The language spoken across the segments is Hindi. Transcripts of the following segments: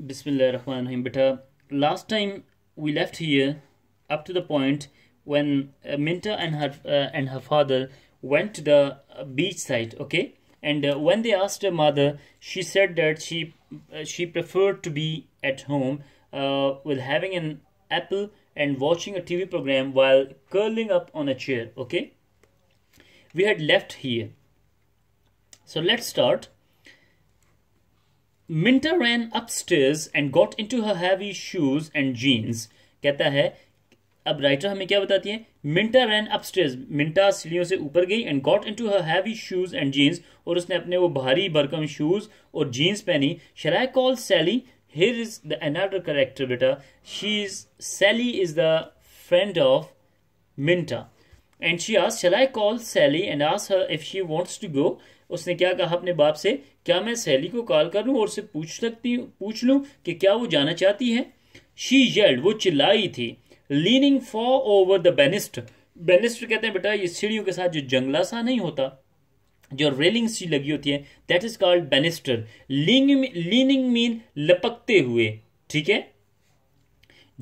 Bismillah Rahman Rahim. Beta, uh, last time we left here up to the point when uh, Minta and her uh, and her father went to the beach side. Okay, and uh, when they asked her mother, she said that she uh, she preferred to be at home uh, with having an apple and watching a TV program while curling up on a chair. Okay, we had left here. So let's start. Minta ran upstairs and got into her heavy shoes and jeans कहता है अब राइटर हमें क्या बताती है मिंटा रैन अपस्टेयर्स मिंटा सीढ़ियों से ऊपर गई and got into her heavy shoes and jeans और उसने अपने वो भारी भरकम शूज और जीन्स पहनी shall I call Sally here is the another character beta she's sally is the friend of minta and she asks shall i call Sally and ask her if she wants to go उसने क्या कहा अपने बाप से क्या मैं सहेली को कॉल कर लूँ और उसे पूछ सकती पूछ लूँ कि क्या वो जाना चाहती है शी येल्ड वो चिल्लाई थी leaning far over the banister banister कहते हैं बेटा ये सीढ़ियों के साथ जो जंगला सा नहीं होता जो रेलिंग सी लगी होती है that is called banister leaning mean लपकते हुए ठीक है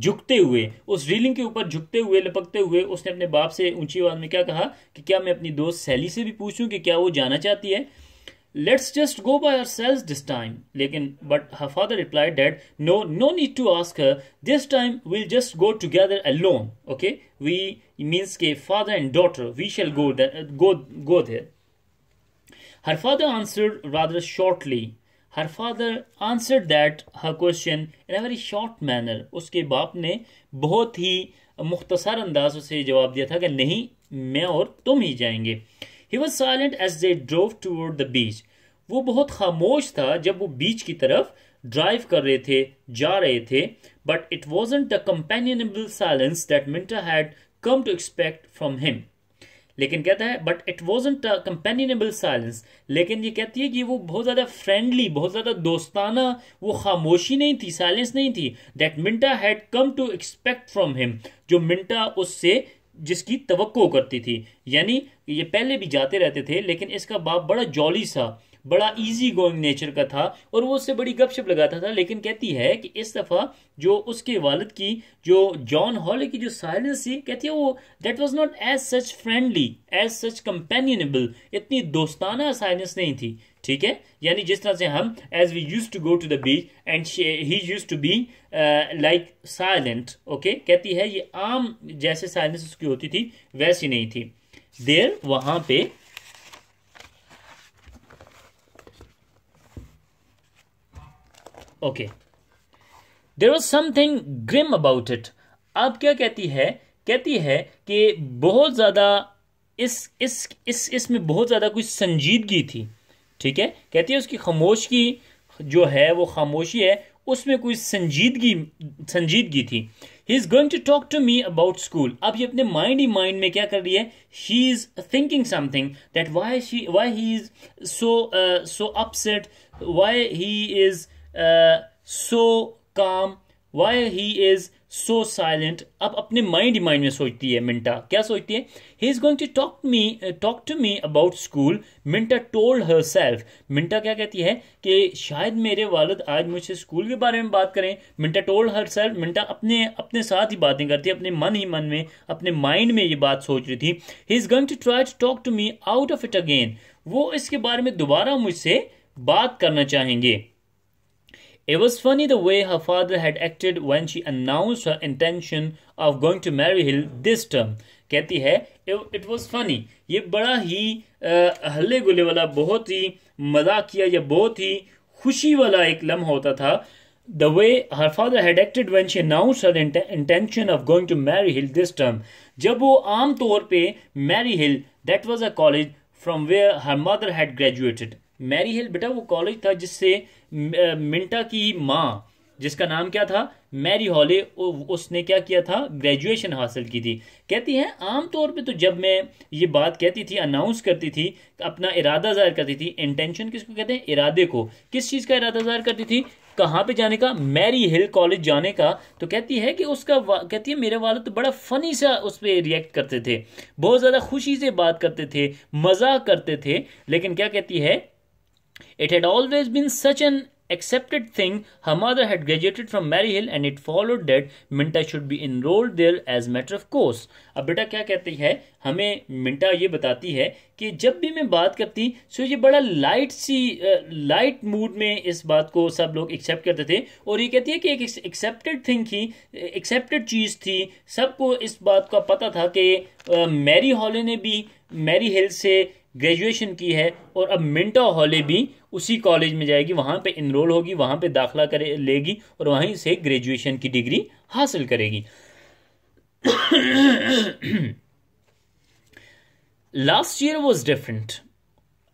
झुकते हुए उस रीलिंग के ऊपर झुकते हुए लपकते हुए उसने अपने बाप से ऊंची आवाज में क्या कहा कि क्या मैं अपनी दोस्त सैली से भी पूछूं कि क्या वो जाना चाहती है let's just go by ourselves this time लेकिन but her father replied that no no need to ask her this time will just go a alone okay we means के father and daughter we shall go go go there her father answer rather shortly her father answer that her question in a very short manner उसके बाप ने बहुत ही मुख्तसर अंदाज से जवाब दिया था कि नहीं मैं और तुम ही जाएंगे he was silent as they drove toward the beach वो बहुत खामोश था जब वो बीच की तरफ ड्राइव कर रहे थे जा रहे थे but it was the companionable silence that Minta had come to expect from him लेकिन कहता है but it was companionable silence लेकिन ये कहती है कि वो बहुत ज़्यादा फ्रेंडली बहुत ज़्यादा दोस्ताना वो खामोशी नहीं थी साइलेंस नहीं थी that Minta had come to expect from him जो मिंटा उससे जिसकी तवक्को करती थी यानी ये पहले भी जाते रहते थे लेकिन इसका बाप बड़ा जॉली सा बड़ा इजी गोइंग नेचर का था और वो उससे बड़ी गपशप लगाता था लेकिन कहती है कि इस दफ़ा जो उसके वालद की जो जॉन हॉले की जो साइलेंस थी कहती है वो that was not as such friendly as such companionable इतनी दोस्ताना साइलेंस नहीं थी ठीक है यानी जिस तरह से हम as we use to go to the beach and he use to be like silent okay कहती है ये आम जैसे साइलेंस उसकी होती थी वैसी नहीं थी देर वहां पे okay there was something grim about it अब क्या कहती है कहती है कि बहुत ज़्यादा इस इस इस इसमें बहुत ज़्यादा कोई संजीदगी थी ठीक है कहती है उसकी की जो है वो खामोशी है उसमें कोई संजीदगी संजीदगी थी he is going to talk to me about school अब ये अपने माइंड ही माइंड में क्या कर रही है he is thinking something that why she why he is so so upset why he is so calm why he is so silent अब अपने माइंड माइंड में सोचती है मिंटा क्या सोचती है he is going to talk me talk to me about school Minta told herself Minta क्या कहती है कि शायद मेरे वालद आज मुझसे स्कूल के बारे में बात करें मिंटा टोल्ड हर सेल्फ मिंटा अपने अपने साथ ही बातें करती है अपने मन ही मन में अपने माइंड में ये बात सोच रही थी he is going to try to talk to me out of it again वो इसके बारे में दोबारा मुझसे बात करना चाहेंगे It was funny the way her father had acted when she announced her intention of going to Mary Hill this term. कहती है इट वॉज फनी ये बड़ा ही हल्ले गुले वाला बहुत ही मजाकिया या बहुत ही खुशी वाला एक लम होता था the way her father had acted when she announce her intention of going to Mary Hill this term जब वो आम तौर पे Mary Hill that was a college from where her mother had graduated Mary Hill बेटा वो कॉलेज था जिससे मिंटा की माँ जिसका नाम क्या था मैरी हॉले उसने क्या किया था ग्रेजुएशन हासिल की थी कहती है आमतौर पे तो जब मैं ये बात कहती थी अनाउंस करती थी अपना इरादा ज़ाहिर करती थी इंटेंशन किसको कहते हैं इरादे को किस चीज़ का इरादा ज़ाहिर करती थी कहाँ पे जाने का मैरी हिल कॉलेज जाने का तो कहती है कि उसका कहती है मेरे वाले तो बड़ा फनी सा उस पर रिएक्ट करते थे बहुत ज़्यादा खुशी से बात करते थे मजाक करते थे लेकिन क्या कहती है It had always been such an accepted thing. Her mother had graduated from Mary Hill and it followed that Minta should be enrolled there as matter of course. अब बेटा क्या कहती है हमें मिंटा ये बताती है कि जब भी मैं बात करती सो ये बड़ा लाइट सी लाइट मूड में इस बात को सब लोग एक्सेप्ट करते थे और ये कहती है कि एक एक्सेप्टेड थिंग थी एक्सेप्टेड चीज़ थी सबको इस बात का पता था कि मैरी हॉले ने भी मैरी हिल से ग्रेजुएशन की है और अब मिंटा हॉले भी उसी कॉलेज में जाएगी वहाँ पे इनरोल होगी वहाँ पे दाखला करे लेगी और वहीं से ग्रेजुएशन की डिग्री हासिल करेगी लास्ट ईयर वॉज डिफरेंट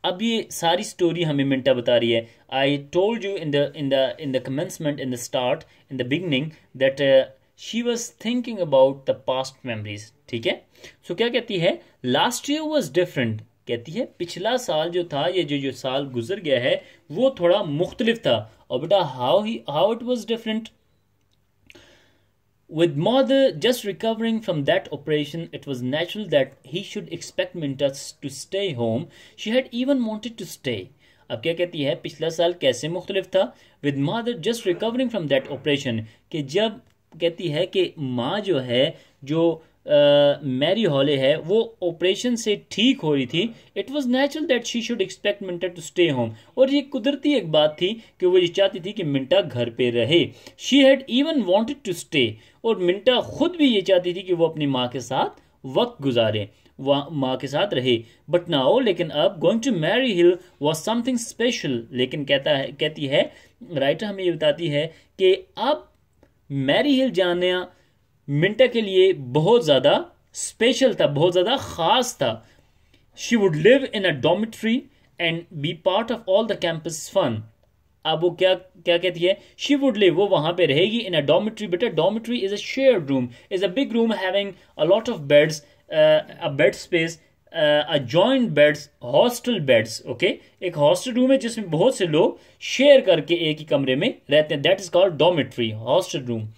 अब ये सारी स्टोरी हमें मिंटा बता रही है I told you in the in the in the commencement in the start in the beginning that she was thinking about the past memories ठीक है सो so, क्या कहती है लास्ट ईयर वॉज डिफरेंट कहती है पिछला साल जो था ये जो जो साल गुजर गया है वो थोड़ा मुख्तलिफ था और बेटा how he how it was different with mother just recovering from that operation it was natural that he should expect Minta to stay home she had even wanted to stay अब क्या कहती है पिछला साल कैसे मुख्तलिफ था with mother just recovering from that operation कि जब कहती है कि माँ जो है जो मैरी हॉले है वो ऑपरेशन से ठीक हो रही थी it was natural that she should expect Minta to stay home और ये कुदरती एक बात थी कि वो ये चाहती थी कि मिंटा घर पे रहे she had even wanted to stay और मिंटा खुद भी ये चाहती थी कि वो अपनी माँ के साथ वक्त गुजारे माँ के साथ रहे बट नाओ लेकिन अब going to Mary Hill was something special लेकिन कहता है कहती है राइटर हमें ये बताती है कि अब मैरी हिल जाना मिंटा के लिए बहुत ज़्यादा स्पेशल था बहुत ज़्यादा ख़ास था she would live in a dormitory and be part of all the campus fun अब वो क्या क्या कहती है शी वुड लिव वो वहां पे रहेगी इन अ डॉमिट्री बेटा dormitory is a share room is a big room having a lot of beds a bed space a joint beds hostel beds okay एक हॉस्टल रूम है जिसमें बहुत से लोग शेयर करके एक ही कमरे में रहते हैं that is called dormitory hostel room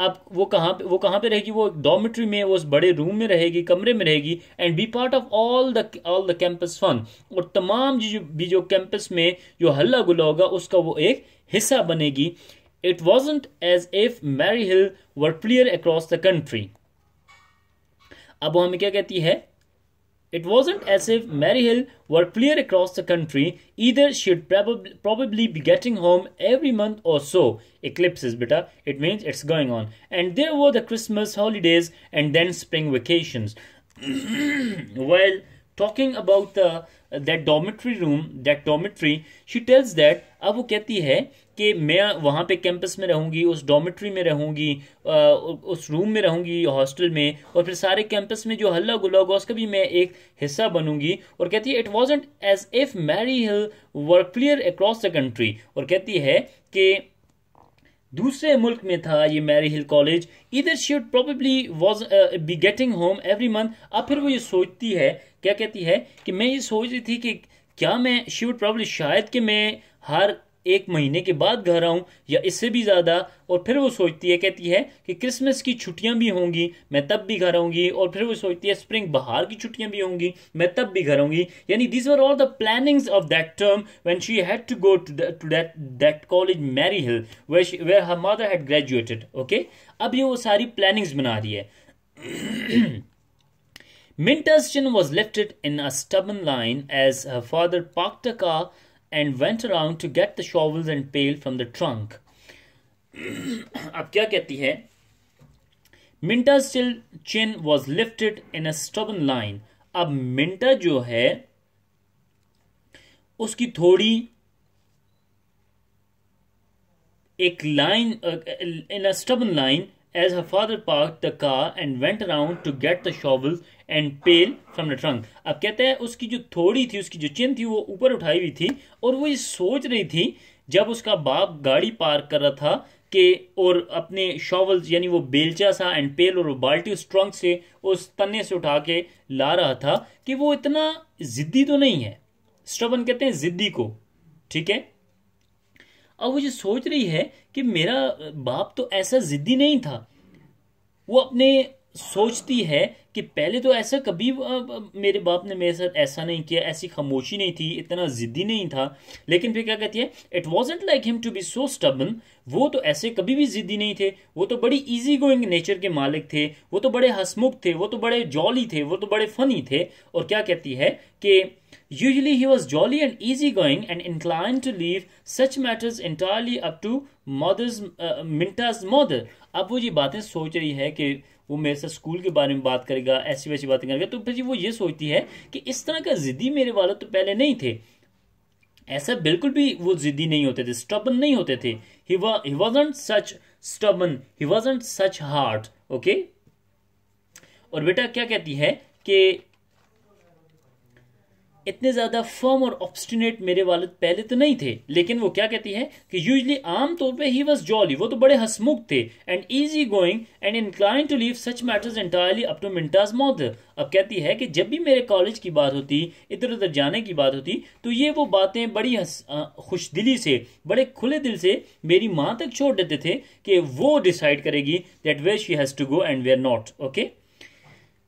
अब वो कहाँ पे वो कहाँ पे रहेगी वो डॉमेट्री में उस बड़े रूम में रहेगी कमरे में रहेगी and be part of all the all the campus fun और तमाम जो भी जो कैंपस में जो हल्ला गुला होगा उसका वो एक हिस्सा बनेगी it wasn't as if Mary Hill were player across the country अब वो हमें क्या कहती है It wasn't as if Maryhill were clear across the country either. She'd probably probably be getting home every month or so. Eclipses, beta. It means it's going on. And there were the Christmas holidays and then spring vacations. well, talking about the that dormitory room, that dormitory, she tells that Abu वो कि मैं वहाँ पे कैंपस में रहूँगी उस डॉमेट्री में रहूँगी उस रूम में रहूँगी हॉस्टल में और फिर सारे कैंपस में जो हल्ला गुल्ला होगा उसका भी मैं एक हिस्सा बनूंगी और कहती है it was as if Mary Hill were clear across the country और कहती है कि दूसरे मुल्क में था ये मैरी हिल कॉलेज इधर should probably was be getting home every month अब फिर वो ये सोचती है क्या कहती है कि मैं ये सोच रही थी कि क्या मैं शी वुड शायद कि मैं हर एक महीने के बाद घर आऊँ या इससे भी ज़्यादा और फिर वो सोचती है कहती है कि क्रिसमस की छुट्टियाँ भी होंगी मैं तब भी घर आऊँगी और फिर वो सोचती है स्प्रिंग बहार की छुट्टियाँ भी होंगी मैं तब भी घर आऊँगी यानी this were all the plannings of that term when she had to go to that that college Mary Hill where her mother had graduated okay अब ये वो सारी प्लानिंग्स बना रही है Minterston was lifted in a stubborn line as her father parked the car and went around to get the shovels and pail from the trunk. अब क्या कहती है मिंटा's still chin was lifted in a stubborn line. अब मिंटा जो है उसकी थोड़ी एक line in a stubborn line as her father parked the car and went around to get the shovel and pail from the trunk. अब कहते हैं उसकी जो थोड़ी थी उसकी जो चिन थी वो ऊपर उठाई हुई थी और वो ये सोच रही थी जब उसका बाप गाड़ी पार्क कर रहा था कि और अपने शॉवल यानी वो बेलचा सा एंड पेल और बाल्टी उस ट्रंक से उस तने से उठा के ला रहा था कि वो इतना ज़िद्दी तो नहीं है स्टबन कहते हैं ज़िद्दी को ठीक है अब वो ये सोच रही है कि मेरा बाप तो ऐसा ज़िद्दी नहीं था वो अपने सोचती है कि पहले तो ऐसा कभी मेरे बाप ने मेरे साथ ऐसा नहीं किया ऐसी खामोशी नहीं थी इतना ज़िद्दी नहीं था लेकिन फिर क्या कहती है it wasn't like him to be so stubborn वो तो ऐसे कभी भी ज़िद्दी नहीं थे वो तो बड़ी ईजी गोइंग नेचर के मालिक थे वो तो बड़े हसमुख थे वो तो बड़े जॉली थे वो तो बड़े फ़नी थे और क्या कहती है कि usually he was jolly and easy going and incline to leave such matters entirely up to mother's Minta's mother अब वो ये बातें सोच रही है कि वो मेरे से स्कूल के बारे में बात करेगा ऐसी वैसी बातें करेगा तो फिर जी वो ये सोचती है कि इस तरह का ज़िद्दी मेरे वाले तो पहले नहीं थे ऐसा बिल्कुल भी वो ज़िद्दी नहीं होते थे स्टबन नहीं होते थे he was not such stubborn he was not such hard okay और बेटा क्या कहती है कि इतने ज़्यादा फर्म और ऑब्स्टिनेट मेरे वालिद पहले तो नहीं थे लेकिन वो क्या कहती है कि यूजली आम तौर पे ही वॉज जॉली वो तो बड़े हसमुख थे and easy going and incline to leave such matters entirely up to Minta's mother अब कहती है कि जब भी मेरे कॉलेज की बात होती इधर उधर जाने की बात होती तो ये वो बातें बड़ी खुश दिली से बड़े खुले दिल से मेरी माँ तक छोड़ देते थे कि वो डिसाइड करेगी that where she has to go and where not okay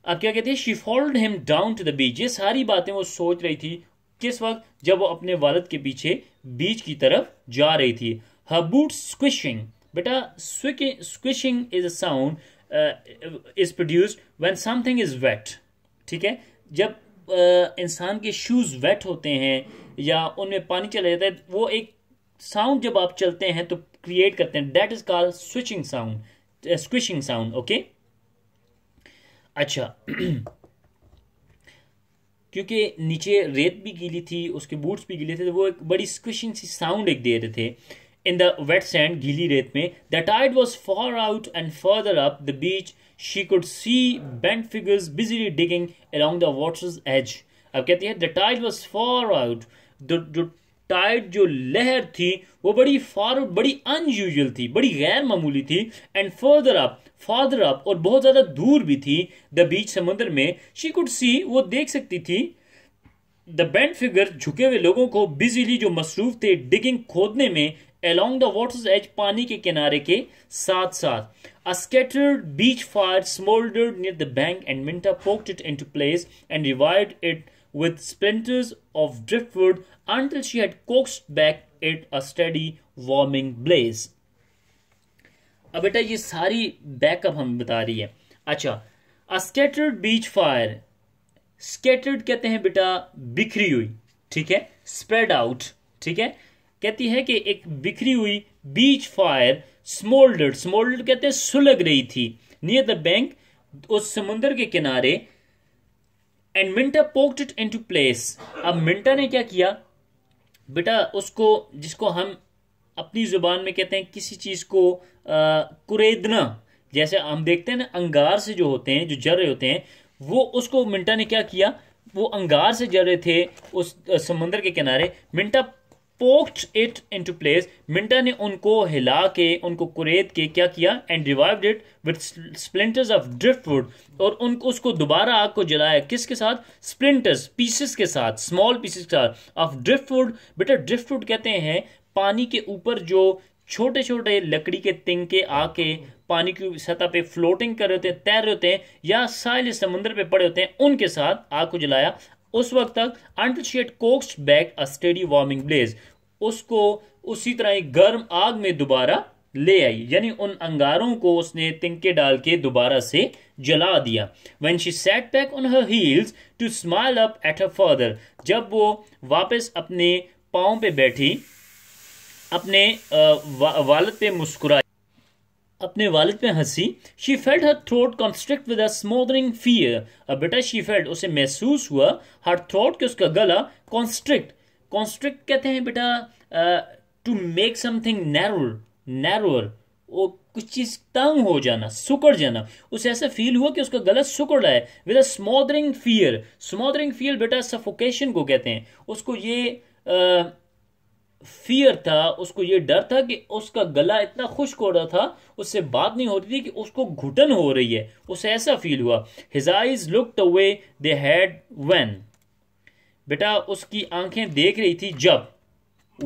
अब क्या कहती है she followed him down to the beach ये सारी बातें वो सोच रही थी किस वक्त जब वो अपने वालद के पीछे बीच की तरफ जा रही थी हर बूट स्क्विशिंग बेटा squishing is a sound is produced when something is wet ठीक है जब uh, इंसान के शूज़ वेट होते हैं या उनमें पानी चला जाता है वो एक साउंड जब आप चलते हैं तो क्रिएट करते हैं that is called switching sound squishing sound okay अच्छा क्योंकि नीचे रेत भी गीली थी उसके बूट्स भी गीले थे तो वो एक बड़ी स्क्विशिंग सी साउंड एक दे रहे थे इन द वेट सैंड गीली रेत में the tide was far out and further up the beach she could see bent figures busily digging along the waters edge अब कहती है the tide was far out जो टाइड जो लहर थी वो बड़ी फॉर बड़ी अनयूजल थी बड़ी गैर मामूली थी and further up father up और बहुत ज्यादा दूर भी थी द बीच समुद्र में शी कुड सी वो देख सकती थी द बैंड फिगर झुके हुए लोगों को बिजीली जो मसरूफ थे डिगिंग खोदने में अलोंग द वॉटर्स एज पानी के किनारे के साथ साथ scattered beach fire smolder near the bank and Minta poked it into place and revive it with splinters of drift wood until she had coaxed back it a steady warming blaze अब बेटा ये सारी बैकअप हम बता रही है अच्छा अस्केटर्ड बीच फायर स्केटर्ड कहते हैं बेटा बिखरी हुई ठीक है स्प्रेड आउट ठीक है कहती है कि एक बिखरी हुई बीच फायर स्मोल्डर्ड स्मोल्डर्ड कहते हैं सुलग रही थी नियर द बैंक उस समुंदर के किनारे and Minta poked it into place अब मिंटा ने क्या किया बेटा उसको जिसको हम अपनी ज़ुबान में कहते हैं किसी चीज़ को आ, कुरेदना जैसे हम देखते हैं ना अंगार से जो होते हैं जो जर रहे होते हैं वो उसको मिंटा ने क्या किया वो अंगार से जर रहे थे उस समंदर के किनारे Minta poked it to place Minta ने उनको हिला के उनको कुरेद के क्या किया and revive it with splinters of wood और उनको उसको दोबारा आग को जलाया किसके साथ स्प्लिंटर्स पीसेस के साथ स्मॉल पीसेस के साथ ऑफ वुड बेटा वुड कहते हैं पानी के ऊपर जो छोटे छोटे लकड़ी के तिंके आके पानी की सतह पे फ्लोटिंग कर रहे होते हैं तैर रहे होते हैं या साइल समुद्र पे पड़े होते हैं उनके साथ आग को जलाया उस वक्त तक until she'd coaxed back a steady warming blaze उसको उसी तरह ही गर्म आग में दोबारा ले आई यानी उन अंगारों को उसने तिंके डाल के दोबारा से जला दिया when she sat back on her heels to smile up at her father जब वो वापस अपने पाओ पे बैठी अपने वालद पे मुस्कुराई अपने वालिद पे हंसी she felt her throat constrict with smothering fear अब बेटा शी फेल्ट उसे महसूस हुआ हर थ्रोट के उसका गला कॉन्स्ट्रिक्ट कॉन्स्ट्रिक्ट कहते हैं बेटा to make something narrower narrower वो कुछ चीज़ तंग हो जाना सुकड़ जाना उसे ऐसा फील हुआ कि उसका गला सुकड़ रहा है with smothering fear smothering fear बेटा सफोकेशन को कहते हैं उसको ये uh, फियर था उसको ये डर था कि उसका गला इतना खुश्क हो रहा था उससे बात नहीं होती थी कि उसको घुटन हो रही है उसे ऐसा फील हुआ his eyes looked away they had when बेटा उसकी आंखें देख रही थी जब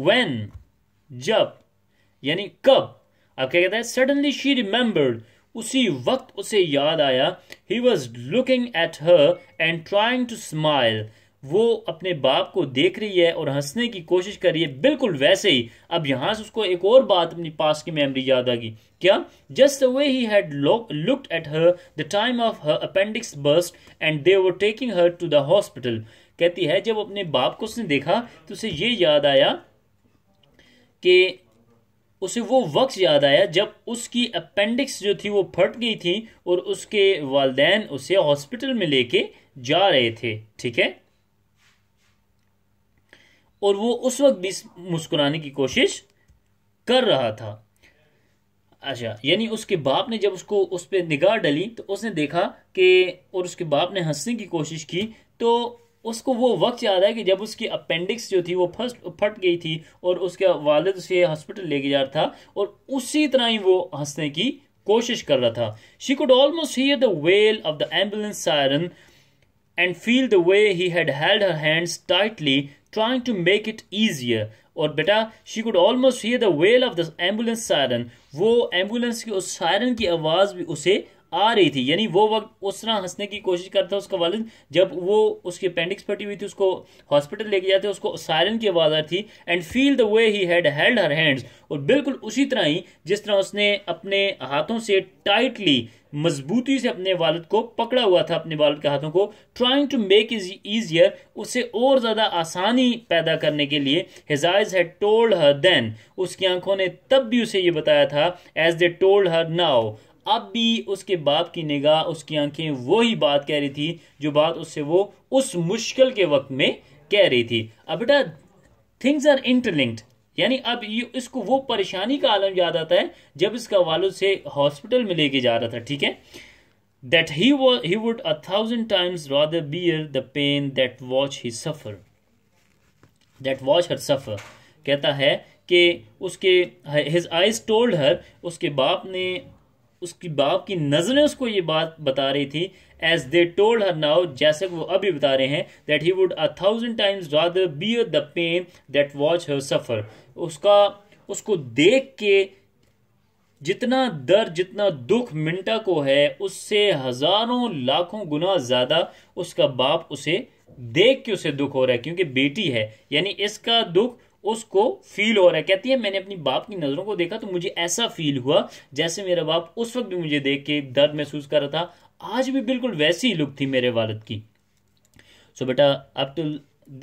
वेन जब यानी कब अब क्या कहता है सडनली शी रिमेंबर्ड उसी वक्त उसे याद आया he was looking at her and trying to smile वो अपने बाप को देख रही है और हंसने की कोशिश कर रही है बिल्कुल वैसे ही अब यहां से उसको एक और बात अपनी पास की मेमोरी याद आ गई क्या just way he had looked at her the time of her appendix burst and they were taking her to the hospital कहती है जब अपने बाप को उसने देखा तो उसे ये याद आया कि उसे वो वक्त याद आया जब उसकी अपेंडिक्स जो थी वो फट गई थी और उसके वालदेन उसे हॉस्पिटल में लेके जा रहे थे ठीक है और वो उस वक्त भी मुस्कुराने की कोशिश कर रहा था अच्छा यानी उसके बाप ने जब उसको उस पर निगाह डली तो उसने देखा कि और उसके बाप ने हंसने की कोशिश की तो उसको वो वक्त याद है कि जब उसकी अपेंडिक्स जो थी वो फर्स्ट फट गई थी और उसके वालद उसे हॉस्पिटल लेके जा रहा था और उसी तरह ही वो हंसने की कोशिश कर रहा था she could almost hear the wail of the ambulance siren and feel the way he had held her hands tightly, trying to make it easier. Or better, she could almost hear the wail of the ambulance siren. Wo ambulance ki us siren ki awaz bhi usse आ रही थी यानी वो वक्त उस तरह हंसने की कोशिश करता उसका वालिद जब वो उसकी अपेंडिक्स फटी हुई थी उसको हॉस्पिटल लेके जाते उसको सायरन की आवाज़ आ थी and feel the way he had held her hands और बिल्कुल उसी तरह ही जिस तरह उसने अपने हाथों से टाइटली मजबूती से अपने वालद को पकड़ा हुआ था अपने वालद के हाथों को trying to make is easier उसे और ज़्यादा आसानी पैदा करने के लिए हिजाइज है टोल्ड हर देन उसकी आंखों ने तब भी उसे ये बताया था as they told her now अब भी उसके बाप की निगाह उसकी आंखें वही बात कह रही थी जो बात उससे वो उस मुश्किल के वक्त में कह रही थी अब बेटा थिंग्स आर इंटरलिंक्ड यानी अब इसको वो परेशानी का आलम याद आता है जब इसका वाल से हॉस्पिटल में लेके जा रहा था ठीक है दैट ही वो he would a thousand times rather bear the pain that watch he suffer that watch her suffer कहता है कि उसके हिज आइज टोल्ड हर उसके बाप ने उसकी बाप की नज़रें उसको ये बात बता रही थी as they told her now जैसे वो अभी बता रहे हैं that he would a thousand times rather be the pain that watch her suffer उसका उसको देख के जितना दर्द जितना दुख मिंटा को है उससे हज़ारों लाखों गुना ज़्यादा उसका बाप उसे देख के उसे दुख हो रहा है क्योंकि बेटी है यानी इसका दुख उसको फील हो रहा है कहती है मैंने अपनी बाप की नज़रों को देखा तो मुझे ऐसा फील हुआ जैसे मेरा बाप उस वक्त भी मुझे देख के दर्द महसूस कर रहा था आज भी बिल्कुल वैसी ही लुक थी मेरे वालद की सो बेटा up to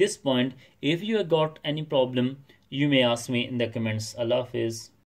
this point if you have got any problem you may ask me in the comments अल्लाह हाफिज़